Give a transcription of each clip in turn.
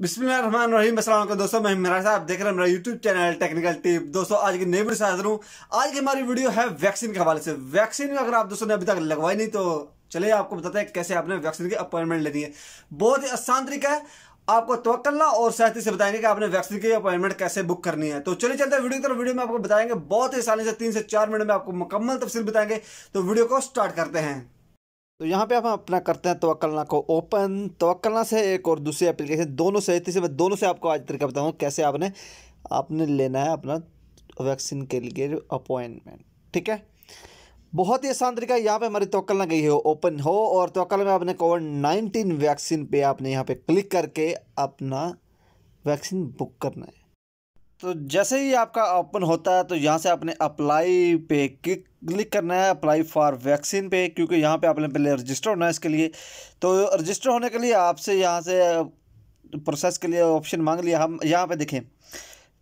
बिस्मिन रहीम दोस्तों मैं मेरा साहब देख रहे हैं मेरा यूट्यूब चैनल टेक्निकल टिप दोस्तों आज की नई वीडियो से हाजिर हूँ आज की हमारी वीडियो है वैक्सीन के हवाले से वैक्सीन अगर आप दोस्तों ने अभी तक लगवाई नहीं तो चलिए आपको बताते हैं कैसे आपने वैक्सीन की अपॉइंटमेंट लेनी है बहुत ही आसान तरीका है आपको तोकल्ला और सहती से बताएंगे कि आपने वैक्सीन की अपॉइंटमेंट कैसे बुक करनी है तो चलिए चलते हैं वीडियो की तरफ वीडियो में आपको बताएंगे बहुत ही आसानी से तीन से चार मिनट में आपको मुकम्मल तफसील बताएंगे तो वीडियो को स्टार्ट करते हैं तो यहाँ पे आप अपना करते हैं तोकलना को ओपन तोकलना से एक और दूसरी एप्लीकेशन दोनों से तीसरे मैं दोनों से आपको आज तरीका बताऊँ कैसे आपने आपने लेना है अपना वैक्सीन के लिए अपॉइंटमेंट ठीक है बहुत ही आसान तरीका यहाँ पे हमारी तोकलना गई है ओपन हो और तोकल में आपने कोविड नाइन्टीन वैक्सीन पर आपने यहाँ पर क्लिक करके अपना वैक्सीन बुक करना है तो जैसे ही आपका ओपन होता है तो यहाँ से आपने अप्लाई पे क्लिक करना है अप्लाई फॉर वैक्सीन पे क्योंकि यहाँ पे आपने पहले रजिस्टर होना है इसके लिए तो रजिस्टर होने के लिए आपसे यहाँ से प्रोसेस के लिए ऑप्शन मांग लिया हम यहाँ पे देखें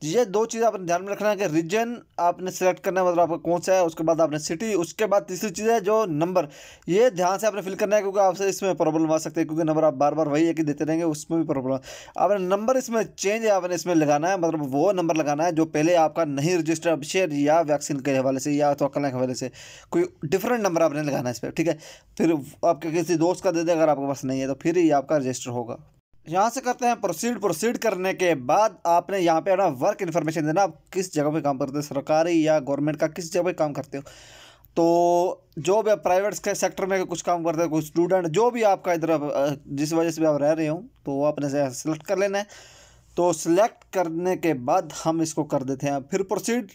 ये दो चीज़ आपने ध्यान में रखना है कि रीजन आपने सेलेक्ट करना है मतलब आपका कौन सा है उसके बाद आपने सिटी उसके बाद तीसरी चीज़ है जो नंबर ये ध्यान से आपने फिल करना है क्योंकि आपसे इसमें प्रॉब्लम आ सकती है क्योंकि नंबर आप बार बार वही एक ही देते रहेंगे उसमें भी प्रॉब्लम आपने नंबर इसमें चेंज है आपने इसमें लगाना है मतलब वो नंबर लगाना है जो पहले आपका नहीं रजिस्टर अभिषेक या वैक्सीन के हवाले से या तो के हवाले से कोई डिफरेंट नंबर आपने लगाना है इस पर ठीक है फिर आपके किसी दोस्त का दे दे अगर आपके पास नहीं है तो फिर ही आपका रजिस्टर होगा यहाँ से करते हैं प्रोसीड प्रोसीड करने के बाद आपने यहाँ पे अपना वर्क इन्फॉर्मेशन देना आप किस जगह पे काम करते हो सरकारी या गवर्नमेंट का किस जगह पे काम करते हो तो जो भी आप प्राइवेट के सेक्टर में कुछ काम करते हो कुछ स्टूडेंट जो भी आपका इधर जिस वजह से भी आप रह रहे हो तो वो आपने सेलेक्ट कर लेना है तो सिलेक्ट करने के बाद हम इसको कर देते हैं फिर प्रोसीड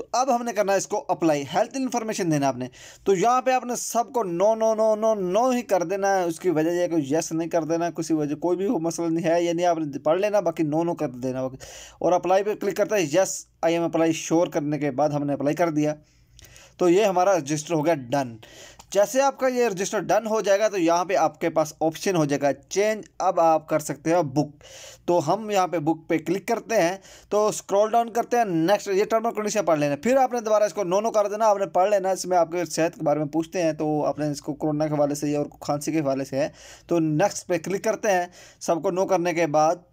तो अब हमने करना है इसको अप्लाई हेल्थ इन्फॉर्मेशन देना आपने तो यहाँ पे आपने सबको no no no no no ही कर देना है उसकी वजह यह कोई यस नहीं कर देना किसी वजह कोई भी मसला नहीं है यानी आपने पढ़ लेना बाकी नो नो कर देना और अप्लाई पर क्लिक करता है yes I am apply sure करने के बाद हमने अप्लाई कर दिया तो ये हमारा रजिस्टर हो गया डन जैसे आपका ये रजिस्टर डन हो जाएगा तो यहाँ पे आपके पास ऑप्शन हो जाएगा चेंज अब आप कर सकते हो बुक तो हम यहाँ पे बुक पे क्लिक करते हैं तो स्क्रॉल डाउन करते हैं नेक्स्ट ये टर्म और कंडीशन पढ़ लेना फिर आपने दोबारा इसको नो नो कर देना आपने पढ़ लेना इसमें आपके सेहत के बारे में पूछते हैं तो आपने इसको कोरोना के हवाले से और खांसी के हवाले से है तो नेक्स्ट पर क्लिक करते हैं सबको नो करने के बाद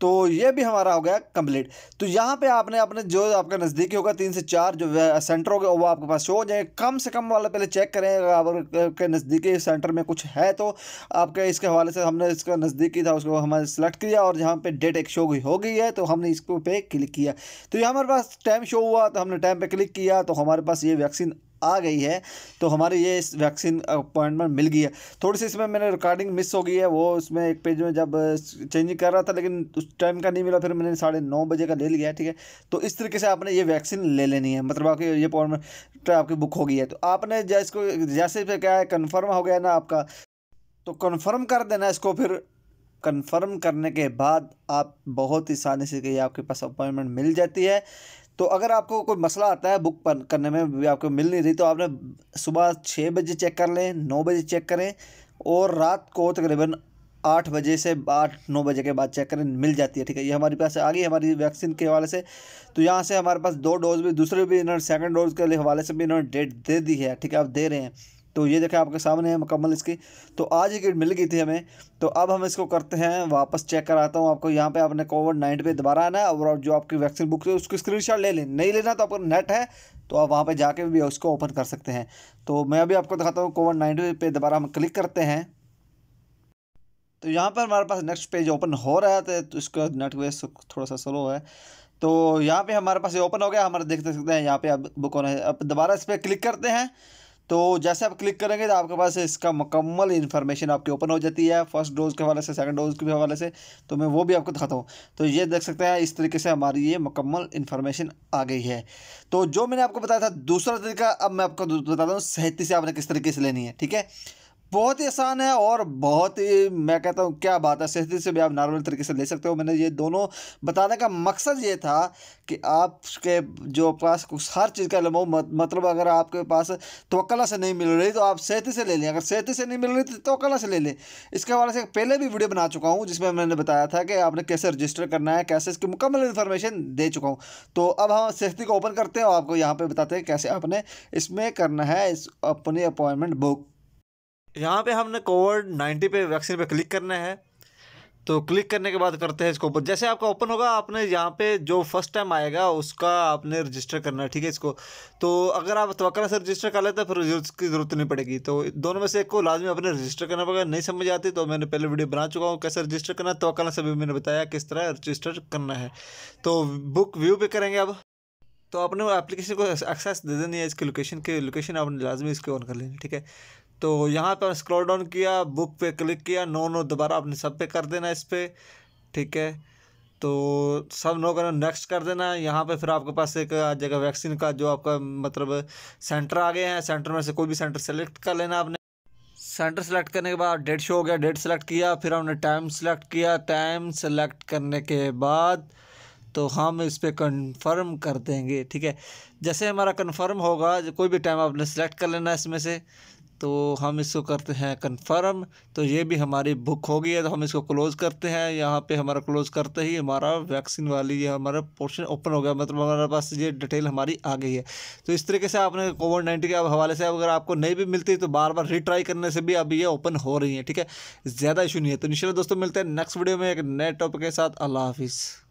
तो ये भी हमारा हो गया कंप्लीट तो यहाँ पे आपने अपने जो आपका नज़दीकी होगा तीन से चार जो सेंटर गया वो आपके पास शो हो जाए कम से कम वाला पहले चेक करें अगर आपके नज़दीकी सेंटर में कुछ है तो आपके इसके हवाले से हमने इसका नज़दीकी था उसको हमने सेलेक्ट किया और जहाँ पे डेट एक शो हो गई है तो हमने इसको पे क्लिक किया तो ये हमारे पास टाइम शो हुआ तो हमने टाइम पर क्लिक किया तो हमारे पास ये वैक्सीन आ गई है तो हमारे ये इस वैक्सीन अपॉइंटमेंट मिल गई है थोड़ी सी इसमें मैंने रिकॉर्डिंग मिस हो गई है वो उसमें एक पेज में जब चेंजिंग कर रहा था लेकिन उस टाइम का नहीं मिला फिर मैंने साढ़े नौ बजे का ले लिया है ठीक है तो इस तरीके से आपने ये वैक्सीन ले लेनी है मतलब आपकी ये अपॉइंटमेंट आपकी बुक हो गई है तो आपने जिसको जैसे क्या है कन्फर्म हो गया ना आपका तो कन्फर्म कर देना इसको फिर कन्फर्म करने के बाद आप बहुत ही आसानी से आपके पास अपॉइंटमेंट मिल जाती है तो अगर आपको कोई मसला आता है बुक पर करने में भी आपको मिल नहीं रही तो आपने सुबह छः बजे चेक कर लें नौ बजे चेक करें और रात को तकरीबन आठ बजे से आठ नौ बजे के बाद चेक करें मिल जाती है ठीक है ये हमारे पास आ गई हमारी वैक्सीन के हवाले से तो यहाँ से हमारे पास दो डोज भी दूसरे भी इन्होंने सेकंड डोज के हवाले से भी इन्होंने डेट दे दी है ठीक है आप दे रहे हैं तो ये देखें आपके सामने है मुकम्मल इसकी तो आज ये किट मिल गई थी हमें तो अब हम इसको करते हैं वापस चेक कराता हूँ आपको यहाँ पे आपने कोविड नाइन पे दोबारा आना है और जो आपकी वैक्सीन बुक है उसकी स्क्रीनशॉट ले लें नहीं लेना तो आपको नेट है तो आप वहाँ पर जाके भी उसको ओपन कर सकते हैं तो मैं अभी आपको दिखाता हूँ कोविड नाइन पे दोबारा हम क्लिक करते हैं तो यहाँ पर हमारे पास नेक्स्ट पेज ओपन हो रहा था तो इसका वे थोड़ा सा स्लो है तो यहाँ पे हमारे पास ओपन हो गया हमारे देख सकते हैं यहाँ पे अब बुक होना है अब दोबारा इस पर क्लिक करते हैं तो जैसे आप क्लिक करेंगे तो आपके पास इसका मुकम्मल इन्फॉर्मेशन आपके ओपन हो जाती है फर्स्ट डोज़ के हवाले से सेकंड डोज़ के हवाले से तो मैं वो भी आपको दिखाता हूँ तो ये देख सकते हैं इस तरीके से हमारी ये मुकम्मल इन्फॉर्मेशन आ गई है तो जो मैंने आपको बताया था दूसरा तरीका अब मैं आपको बताता हूँ सहती से आपने किस तरीके से लेनी है ठीक है बहुत ही आसान है और बहुत ही मैं कहता हूँ क्या बात है सेहती से भी आप नॉर्मल तरीके से ले सकते हो मैंने ये दोनों बताने का मकसद ये था कि आपके जो पास कुछ हर चीज़ का लमो मतलब अगर आपके पास तोकला से नहीं मिल रही तो आप सेहती से ले लें अगर सेहती से नहीं मिल रही तो तोकला से ले लें इसके हवाले से पहले भी वीडियो बना चुका हूँ जिसमें मैंने बताया था कि आपने कैसे रजिस्टर करना है कैसे इसकी मुकम्मल इन्फॉर्मेशन दे चुका हूँ तो अब हम सेहती को ओपन करते हैं और आपको यहाँ पर बताते हैं कैसे आपने इसमें करना है इस अपनी अपॉइंटमेंट बुक यहाँ पे हमने कोविड नाइन्टी पे वैक्सीन पे क्लिक करना है तो क्लिक करने के बाद करते हैं इसको ओपन जैसे आपका ओपन होगा आपने यहाँ पे जो फर्स्ट टाइम आएगा उसका आपने रजिस्टर करना है ठीक है इसको तो अगर आप तवक्ला से रजिस्टर कर लेते हैं फिर उसकी ज़रूरत नहीं पड़ेगी तो दोनों में से एक को लाजमी आपने रजिस्टर करना पड़ेगा नहीं समझ आती तो मैंने पहले वीडियो बना चुका हूँ कैसे रजिस्टर करना है से भी मैंने बताया किस तरह रजिस्टर करना है तो बुक व्यू पे करेंगे अब तो आपने एप्लीकेशन को एक्सेस दे देनी है इसकी लोकेशन की लोकेशन आपने लाजमी इसके ऑन कर लेनी ठीक है तो यहाँ पर स्क्रॉल डाउन किया बुक पे क्लिक किया नो नो दोबारा आपने सब पे कर देना इस पर ठीक है तो सब नो करना नेक्स्ट कर देना यहाँ पे फिर आपके पास एक जगह वैक्सीन का जो आपका मतलब सेंटर आ गया है सेंटर में से कोई भी सेंटर सेलेक्ट कर लेना आपने सेंटर सेलेक्ट करने के बाद डेट शो हो गया डेट सेलेक्ट किया फिर हमने टाइम सेलेक्ट किया टाइम सेलेक्ट करने के बाद तो हम इस पर कन्फर्म कर देंगे ठीक है जैसे हमारा कन्फर्म होगा कोई भी टाइम आपने सेलेक्ट कर लेना इसमें से तो हम इसको करते हैं कन्फर्म तो ये भी हमारी बुक हो गई है तो हम इसको क्लोज़ करते हैं यहाँ पे हमारा क्लोज़ करते ही हमारा वैक्सीन वाली ये हमारा पोर्शन ओपन हो गया मतलब हमारे पास ये डिटेल हमारी आ गई है तो इस तरीके से आपने कोविड नाइन्टीन के हवाले से अगर आपको नहीं भी मिलती तो बार बार रिट्राई करने से भी अब ये ओपन हो रही है ठीक है ज़्यादा इशू नहीं है तो निश्चित दोस्तों मिलते हैं नेक्स्ट वीडियो में एक नए टॉपिक के साथ अल्लाह हाफिज़